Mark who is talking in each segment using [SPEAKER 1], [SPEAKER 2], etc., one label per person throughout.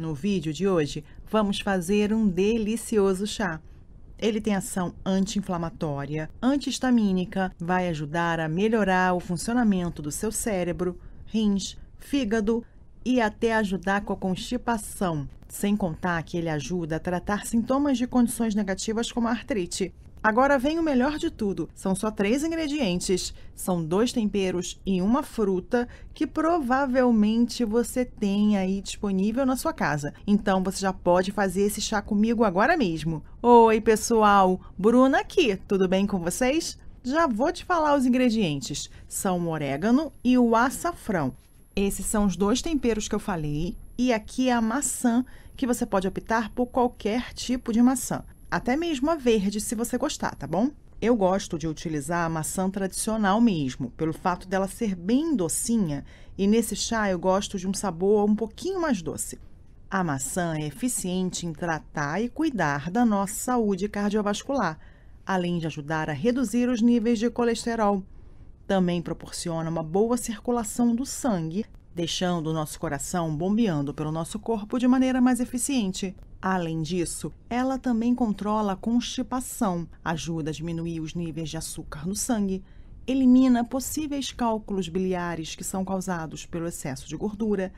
[SPEAKER 1] No vídeo de hoje, vamos fazer um delicioso chá. Ele tem ação anti-inflamatória, anti-histamínica, vai ajudar a melhorar o funcionamento do seu cérebro, rins, fígado e até ajudar com a constipação. Sem contar que ele ajuda a tratar sintomas de condições negativas como a artrite. Agora vem o melhor de tudo: são só três ingredientes, são dois temperos e uma fruta que provavelmente você tem aí disponível na sua casa. Então você já pode fazer esse chá comigo agora mesmo. Oi, pessoal! Bruna aqui, tudo bem com vocês? Já vou te falar os ingredientes: são o orégano e o açafrão. Esses são os dois temperos que eu falei, e aqui é a maçã, que você pode optar por qualquer tipo de maçã até mesmo a verde, se você gostar, tá bom? Eu gosto de utilizar a maçã tradicional mesmo, pelo fato dela ser bem docinha, e nesse chá eu gosto de um sabor um pouquinho mais doce. A maçã é eficiente em tratar e cuidar da nossa saúde cardiovascular, além de ajudar a reduzir os níveis de colesterol. Também proporciona uma boa circulação do sangue, deixando o nosso coração bombeando pelo nosso corpo de maneira mais eficiente. Além disso, ela também controla a constipação, ajuda a diminuir os níveis de açúcar no sangue, elimina possíveis cálculos biliares que são causados pelo excesso de gordura,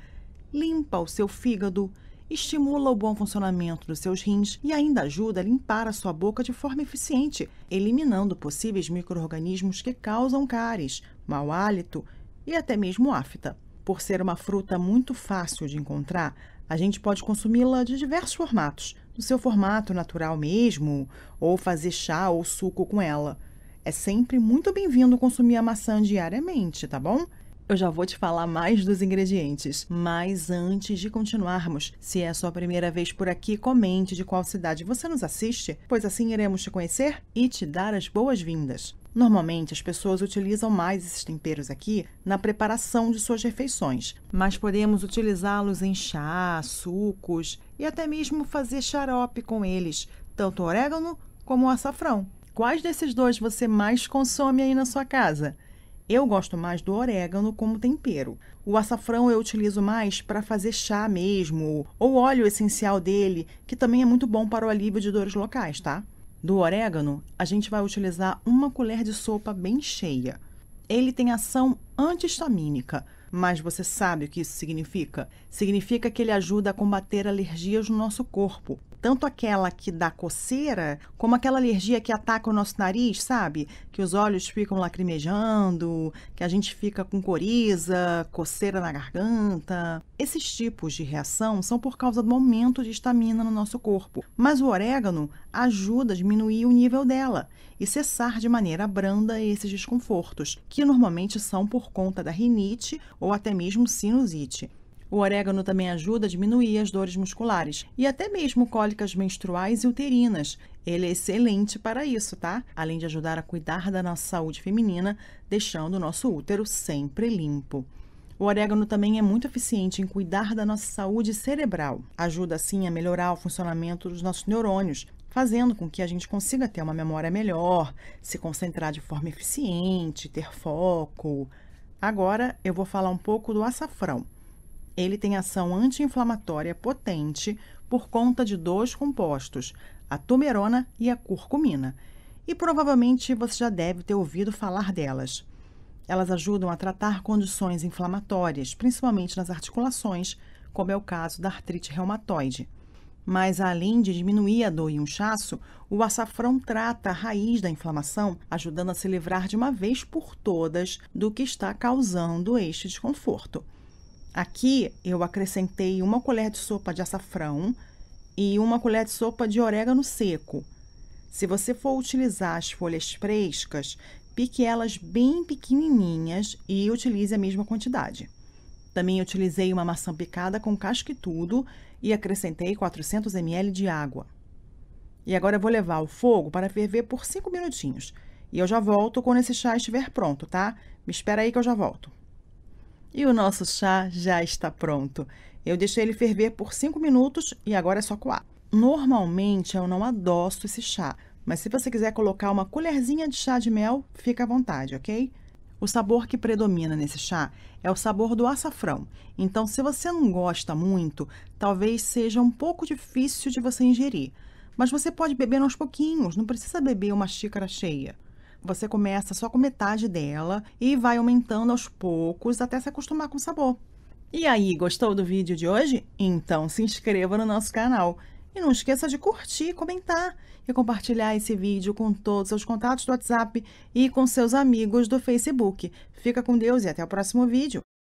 [SPEAKER 1] limpa o seu fígado, estimula o bom funcionamento dos seus rins e ainda ajuda a limpar a sua boca de forma eficiente, eliminando possíveis microrganismos que causam cáries, mau hálito e até mesmo afta. Por ser uma fruta muito fácil de encontrar, a gente pode consumi-la de diversos formatos, no seu formato natural mesmo, ou fazer chá ou suco com ela. É sempre muito bem-vindo consumir a maçã diariamente, tá bom? Eu já vou te falar mais dos ingredientes, mas antes de continuarmos, se é a sua primeira vez por aqui, comente de qual cidade você nos assiste, pois assim iremos te conhecer e te dar as boas-vindas. Normalmente, as pessoas utilizam mais esses temperos aqui na preparação de suas refeições, mas podemos utilizá-los em chá, sucos e até mesmo fazer xarope com eles, tanto o orégano como o açafrão. Quais desses dois você mais consome aí na sua casa? Eu gosto mais do orégano como tempero. O açafrão eu utilizo mais para fazer chá mesmo, ou óleo essencial dele, que também é muito bom para o alívio de dores locais, tá? Do orégano, a gente vai utilizar uma colher de sopa bem cheia. Ele tem ação antihistamínica, mas você sabe o que isso significa? Significa que ele ajuda a combater alergias no nosso corpo tanto aquela que dá coceira, como aquela alergia que ataca o nosso nariz, sabe? Que os olhos ficam lacrimejando, que a gente fica com coriza, coceira na garganta. Esses tipos de reação são por causa do aumento de histamina no nosso corpo, mas o orégano ajuda a diminuir o nível dela e cessar de maneira branda esses desconfortos, que normalmente são por conta da rinite ou até mesmo sinusite. O orégano também ajuda a diminuir as dores musculares e até mesmo cólicas menstruais e uterinas. Ele é excelente para isso, tá? Além de ajudar a cuidar da nossa saúde feminina, deixando o nosso útero sempre limpo. O orégano também é muito eficiente em cuidar da nossa saúde cerebral. Ajuda, assim, a melhorar o funcionamento dos nossos neurônios, fazendo com que a gente consiga ter uma memória melhor, se concentrar de forma eficiente, ter foco. Agora eu vou falar um pouco do açafrão. Ele tem ação anti-inflamatória potente por conta de dois compostos, a tumerona e a curcumina. E provavelmente você já deve ter ouvido falar delas. Elas ajudam a tratar condições inflamatórias, principalmente nas articulações, como é o caso da artrite reumatoide. Mas além de diminuir a dor e o inchaço, o açafrão trata a raiz da inflamação, ajudando a se livrar de uma vez por todas do que está causando este desconforto. Aqui eu acrescentei uma colher de sopa de açafrão e uma colher de sopa de orégano seco. Se você for utilizar as folhas frescas, pique elas bem pequenininhas e utilize a mesma quantidade. Também utilizei uma maçã picada com casca e tudo e acrescentei 400 ml de água. E agora eu vou levar o fogo para ferver por 5 minutinhos. E eu já volto quando esse chá estiver pronto, tá? Me espera aí que eu já volto. E o nosso chá já está pronto. Eu deixei ele ferver por 5 minutos e agora é só coar. Normalmente eu não adoço esse chá, mas se você quiser colocar uma colherzinha de chá de mel, fica à vontade, ok? O sabor que predomina nesse chá é o sabor do açafrão. Então, se você não gosta muito, talvez seja um pouco difícil de você ingerir. Mas você pode beber aos pouquinhos, não precisa beber uma xícara cheia você começa só com metade dela e vai aumentando aos poucos até se acostumar com o sabor. E aí, gostou do vídeo de hoje? Então se inscreva no nosso canal. E não esqueça de curtir, comentar e compartilhar esse vídeo com todos os seus contatos do WhatsApp e com seus amigos do Facebook. Fica com Deus e até o próximo vídeo.